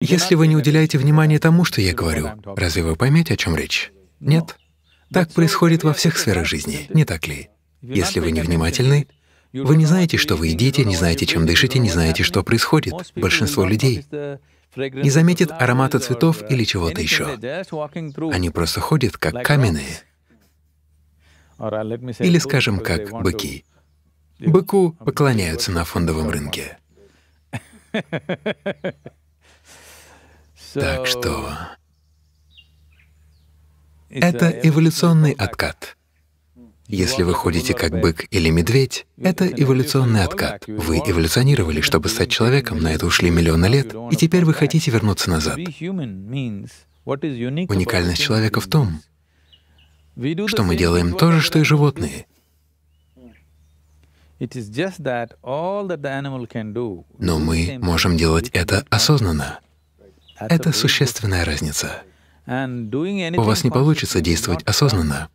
Если вы не уделяете внимания тому, что я говорю, разве вы поймете, о чем речь? Нет. Так происходит во всех сферах жизни, не так ли? Если вы невнимательны, вы не знаете, что вы едите, не знаете, чем дышите, не знаете, что происходит. Большинство людей не заметит аромата цветов или чего-то еще. Они просто ходят как каменные. Или, скажем, как быки. Быку поклоняются на фондовом рынке. Так что это эволюционный откат. Если вы ходите как бык или медведь, это эволюционный откат. Вы эволюционировали, чтобы стать человеком, на это ушли миллионы лет, и теперь вы хотите вернуться назад. Уникальность человека в том, что мы делаем то же, что и животные. Но мы можем делать это осознанно. Это существенная разница. У вас не получится действовать осознанно,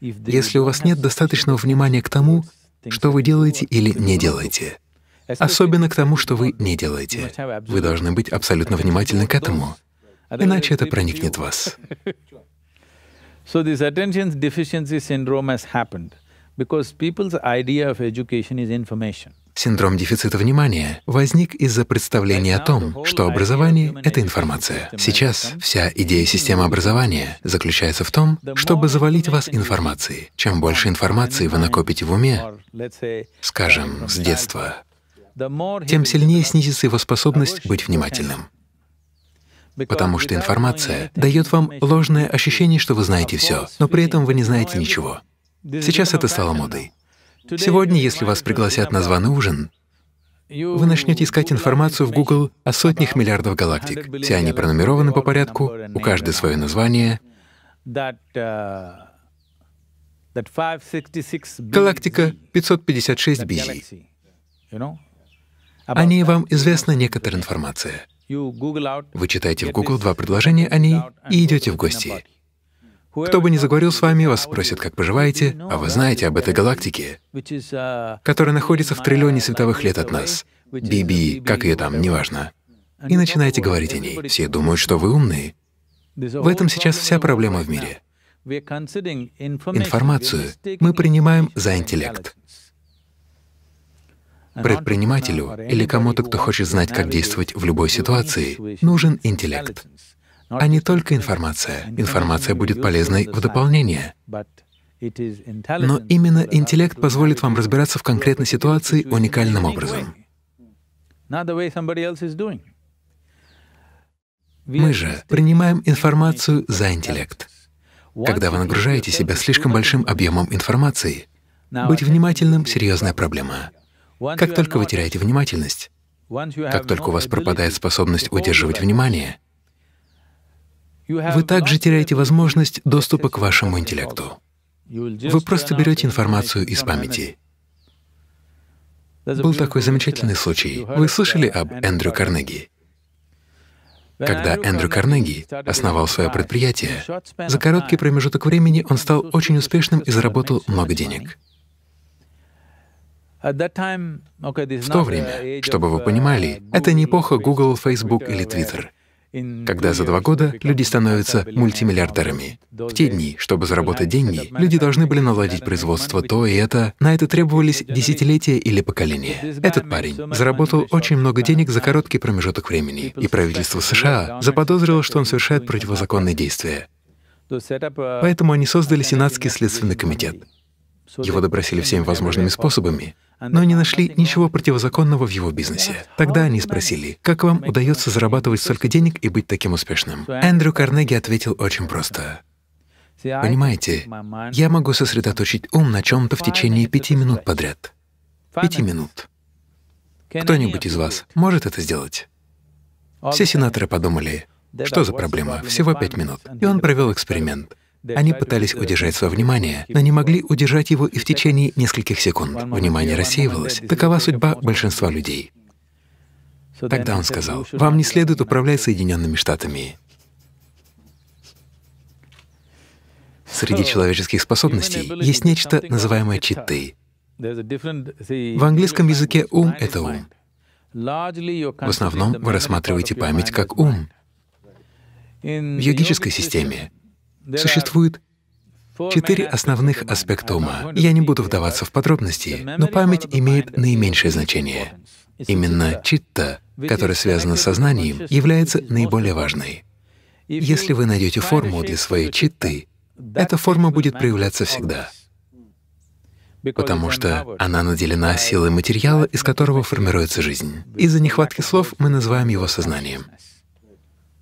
если у вас нет достаточного внимания к тому, что вы делаете или не делаете. Особенно к тому, что вы не делаете. Вы должны быть абсолютно внимательны к этому, иначе это проникнет в вас. because people's idea of education is information. Синдром дефицита внимания возник из-за представления о том, что образование — это информация. Сейчас вся идея системы образования заключается в том, чтобы завалить вас информацией. Чем больше информации вы накопите в уме, скажем, с детства, тем сильнее снизится его способность быть внимательным. Потому что информация дает вам ложное ощущение, что вы знаете все, но при этом вы не знаете ничего. Сейчас это стало модой. Сегодня, если вас пригласят на званый ужин, вы начнете искать информацию в Google о сотнях миллиардов галактик. Все они пронумерованы по порядку, у каждой свое название. Галактика 556 Бизи. О ней вам известна некоторая информация. Вы читаете в Google два предложения о ней и идете в гости. Кто бы ни заговорил с вами, вас спросят, как поживаете, а вы знаете об этой галактике, которая находится в триллионе световых лет от нас. BB, как ее там, неважно. И начинаете говорить о ней. Все думают, что вы умные. В этом сейчас вся проблема в мире. Информацию мы принимаем за интеллект. Предпринимателю или кому-то, кто хочет знать, как действовать в любой ситуации, нужен интеллект а не только информация. Информация будет полезной в дополнение. Но именно интеллект позволит вам разбираться в конкретной ситуации уникальным образом. Мы же принимаем информацию за интеллект. Когда вы нагружаете себя слишком большим объемом информации, быть внимательным — серьезная проблема. Как только вы теряете внимательность, как только у вас пропадает способность удерживать внимание — вы также теряете возможность доступа к вашему интеллекту. Вы просто берете информацию из памяти. Был такой замечательный случай. Вы слышали об Эндрю Карнеги? Когда Эндрю Карнеги основал свое предприятие, за короткий промежуток времени он стал очень успешным и заработал много денег. В то время, чтобы вы понимали, uh, это не эпоха Google, Facebook или uh, Twitter — когда за два года люди становятся мультимиллиардерами. В те дни, чтобы заработать деньги, люди должны были наладить производство то и это. На это требовались десятилетия или поколения. Этот парень заработал очень много денег за короткий промежуток времени, и правительство США заподозрило, что он совершает противозаконные действия. Поэтому они создали Сенатский следственный комитет. Его допросили всеми возможными способами, но не нашли ничего противозаконного в его бизнесе. Тогда они спросили, как вам удается зарабатывать столько денег и быть таким успешным? Эндрю Карнеги ответил очень просто. Понимаете, я могу сосредоточить ум на чем-то в течение пяти минут подряд. Пяти минут. Кто-нибудь из вас может это сделать? Все сенаторы подумали, что за проблема, всего пять минут. И он провел эксперимент. Они пытались удержать свое внимание, но не могли удержать его и в течение нескольких секунд. Внимание рассеивалось. Такова судьба большинства людей. Тогда он сказал, «Вам не следует управлять Соединенными Штатами. Среди человеческих способностей есть нечто, называемое читтой. В английском языке ум — это ум. В основном вы рассматриваете память как ум. В йогической системе Существует четыре основных аспекта ума. Я не буду вдаваться в подробности, но память имеет наименьшее значение. Именно читта, которая связана с сознанием, является наиболее важной. Если вы найдете форму для своей читты, эта форма будет проявляться всегда, потому что она наделена силой материала, из которого формируется жизнь. Из-за нехватки слов мы называем его сознанием.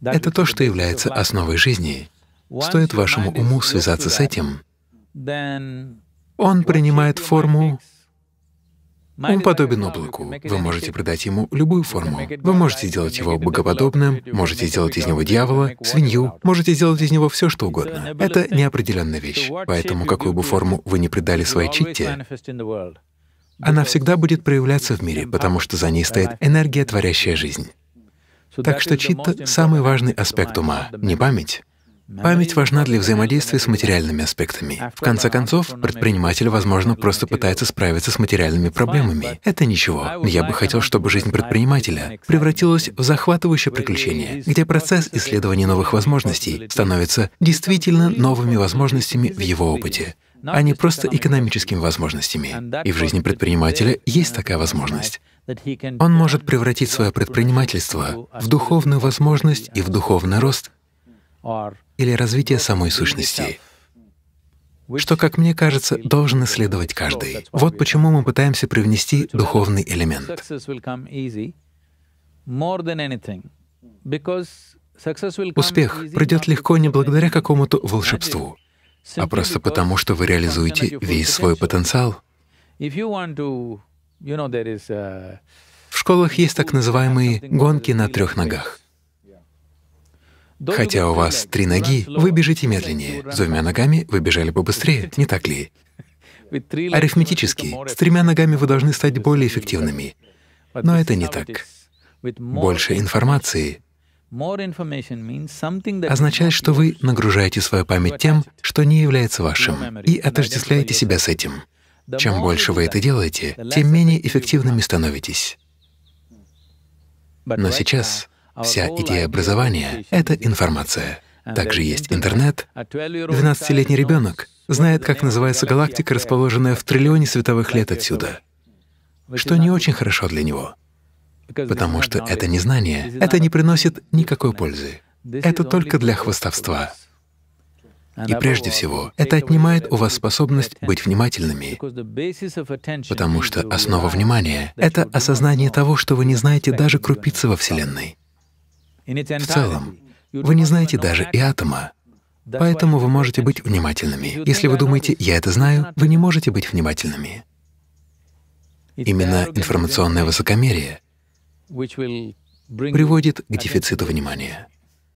Это то, что является основой жизни, Стоит вашему уму связаться с этим, он принимает форму он подобен облаку. Вы можете придать ему любую форму. Вы можете сделать его богоподобным, можете сделать из него дьявола, свинью, можете сделать из него все что угодно. Это неопределенная вещь. Поэтому какую бы форму вы ни придали своей читте, она всегда будет проявляться в мире, потому что за ней стоит энергия, творящая жизнь. Так что читта — самый важный аспект ума, не память, Память важна для взаимодействия с материальными аспектами. В конце концов, предприниматель, возможно, просто пытается справиться с материальными проблемами. Это ничего. Я бы хотел, чтобы жизнь предпринимателя превратилась в захватывающее приключение, где процесс исследования новых возможностей становится действительно новыми возможностями в его опыте а не просто экономическими возможностями. И в жизни предпринимателя есть такая возможность. Он может превратить свое предпринимательство в духовную возможность и в духовный рост, или развитие самой сущности, что, как мне кажется, должен исследовать каждый. Вот почему мы пытаемся привнести духовный элемент. Успех придет легко не благодаря какому-то волшебству, а просто потому, что вы реализуете весь свой потенциал. В школах есть так называемые гонки на трех ногах. Хотя у вас три ноги, вы бежите медленнее. С двумя ногами вы бежали бы быстрее, не так ли? Арифметически, с тремя ногами вы должны стать более эффективными. Но это не так. Больше информации означает, что вы нагружаете свою память тем, что не является вашим, и отождествляете себя с этим. Чем больше вы это делаете, тем менее эффективными становитесь. Но сейчас а Вся идея образования — это информация. А Также есть интернет. 12-летний ребенок знает, как называется галактика, расположенная в триллионе световых лет отсюда, что не очень хорошо для него, потому что это не знание, это не приносит никакой пользы. Это только для хвостовства. И прежде всего, это отнимает у вас способность быть внимательными, потому что основа внимания — это осознание того, что вы не знаете даже крупицы во Вселенной. В целом, вы не знаете даже и атома, поэтому вы можете быть внимательными. Если вы думаете «я это знаю», вы не можете быть внимательными. Именно информационное высокомерие приводит к дефициту внимания.